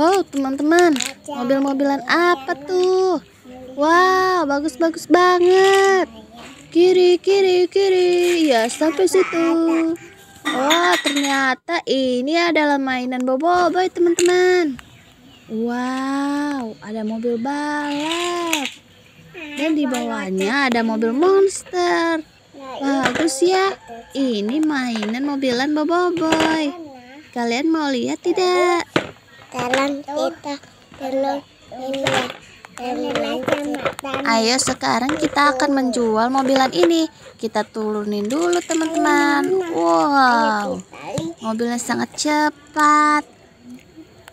Wow, teman-teman. Mobil-mobilan apa tuh? Wow, bagus-bagus banget. Kiri, kiri, kiri. Ya, sampai situ. Oh, ternyata ini adalah mainan boboiboy, teman-teman. Wow, ada mobil balap. Dan di bawahnya ada mobil monster. Bagus ya. Ini mainan mobilan boboiboy. Kalian mau lihat tidak? dalam kita belum inilah Ayo sekarang kita akan menjual mobilan ini Kita turunin dulu teman-teman iya, Wow Mobilnya sangat cepat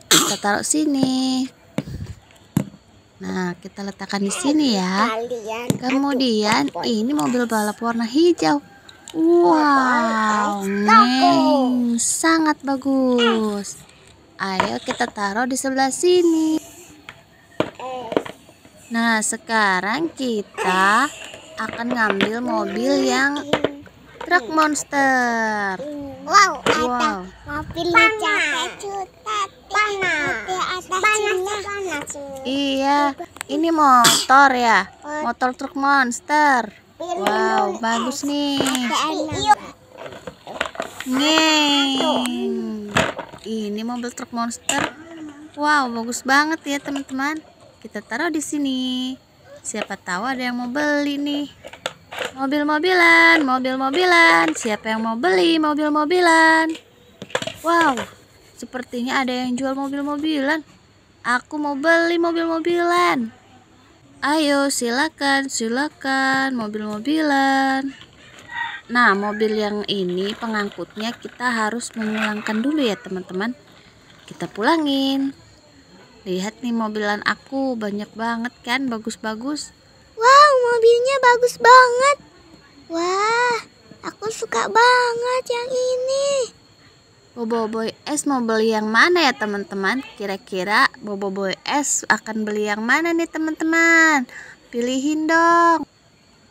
Kita taruh sini Nah kita letakkan di sini ya Kemudian ini mobil balap warna hijau Wow Neng, Sangat bagus Ayo kita taruh di sebelah sini. Nah, sekarang kita akan ngambil mobil yang truk monster. Wow, ada wow. mobil Iya, ini motor ya. Motor truk monster. Wow, bagus nih. Nih. Ini mobil truk monster. Wow, bagus banget ya teman-teman. Kita taruh di sini. Siapa tahu ada yang mau beli nih. Mobil-mobilan, mobil-mobilan. Siapa yang mau beli mobil-mobilan? Wow, sepertinya ada yang jual mobil-mobilan. Aku mau beli mobil-mobilan. Ayo, silakan, silakan, mobil-mobilan. Nah mobil yang ini pengangkutnya kita harus memulangkan dulu ya teman-teman Kita pulangin Lihat nih mobilan aku banyak banget kan bagus-bagus Wow mobilnya bagus banget Wah aku suka banget yang ini Boboiboy S mau beli yang mana ya teman-teman? Kira-kira Boboiboy S akan beli yang mana nih teman-teman? Pilihin dong.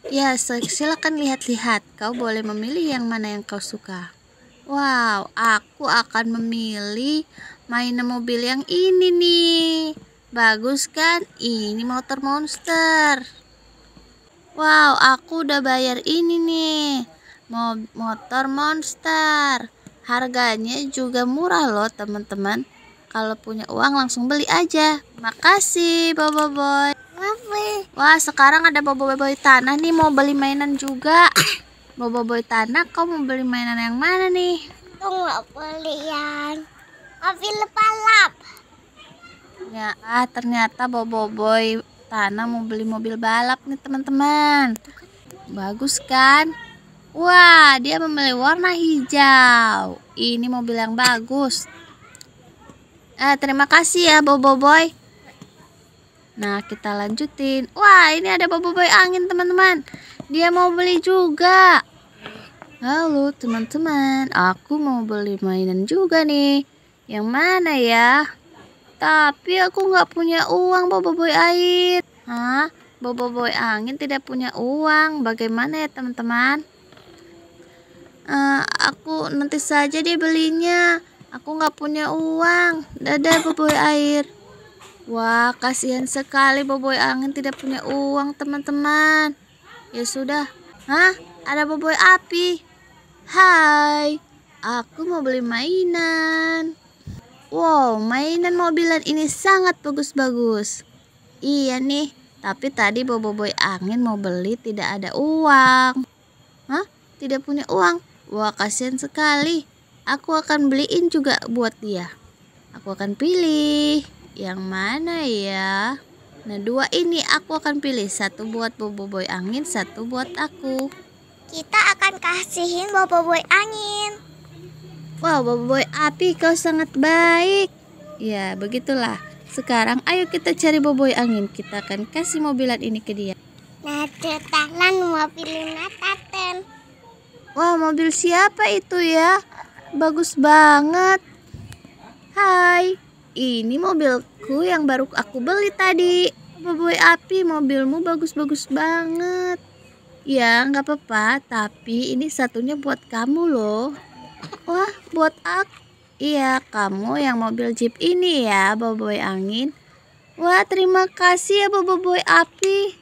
Ya, silakan lihat-lihat. Kau boleh memilih yang mana yang kau suka. Wow, aku akan memilih mainan mobil yang ini nih. Bagus kan? Ini motor monster. Wow, aku udah bayar ini nih. motor monster. Harganya juga murah loh, teman-teman. Kalau punya uang langsung beli aja. Makasih, Bobo Boy. Wah, sekarang ada boboiboy tanah nih mau beli mainan juga. boboiboy tanah, kau mau beli mainan yang mana nih? Aku nggak beli yang mobil balap. Ya, ah, ternyata boboiboy tanah mau beli mobil balap nih teman-teman. Bagus kan? Wah, dia memilih warna hijau. Ini mobil yang bagus. Eh, terima kasih ya Boboiboy. Nah kita lanjutin Wah ini ada boboiboy angin teman-teman Dia mau beli juga Halo teman-teman Aku mau beli mainan juga nih Yang mana ya Tapi aku gak punya uang boboiboy air Hah boboiboy angin tidak punya uang Bagaimana ya teman-teman uh, Aku nanti saja dia belinya Aku gak punya uang Dadah boboiboy air Wah, kasihan sekali Boboy Angin tidak punya uang, teman-teman. Ya sudah. Hah? Ada Boboy Api. Hai, aku mau beli mainan. Wow, mainan mobilan ini sangat bagus-bagus. Iya nih, tapi tadi Boboiboy Angin mau beli tidak ada uang. Hah? Tidak punya uang? Wah, kasihan sekali. Aku akan beliin juga buat dia. Aku akan pilih. Yang mana ya? Nah dua ini aku akan pilih Satu buat boboiboy angin Satu buat aku Kita akan kasihin boboiboy angin Wow boboiboy api kau sangat baik Ya begitulah Sekarang ayo kita cari boboiboy angin Kita akan kasih mobilan ini ke dia Nah tertalan mobil Natatan Wah mobil siapa itu ya? Bagus banget Hai ini mobilku yang baru aku beli tadi. Boboiboy api, mobilmu bagus-bagus banget. Ya, nggak apa-apa, tapi ini satunya buat kamu loh. Wah, buat aku. Iya, kamu yang mobil jeep ini ya, Boboiboy Angin. Wah, terima kasih ya, Boboiboy Api.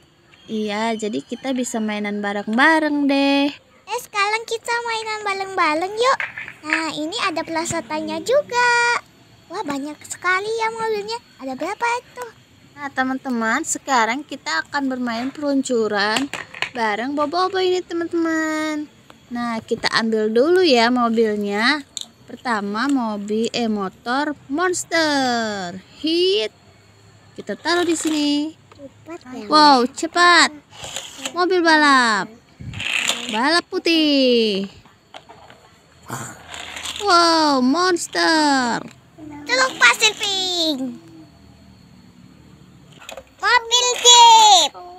Iya, jadi kita bisa mainan bareng-bareng deh. Eh, sekarang kita mainan bareng-bareng yuk. Nah, ini ada pelasatannya juga. Wah banyak sekali ya mobilnya. Ada berapa itu? Nah teman-teman sekarang kita akan bermain peluncuran bareng bobo-bobo ini teman-teman. Nah kita ambil dulu ya mobilnya. Pertama mobil eh motor monster hit. Kita taruh di sini. Ya. Wow cepat. Mobil balap. Balap putih. Wow monster. Tulog pa, Mobil jeep!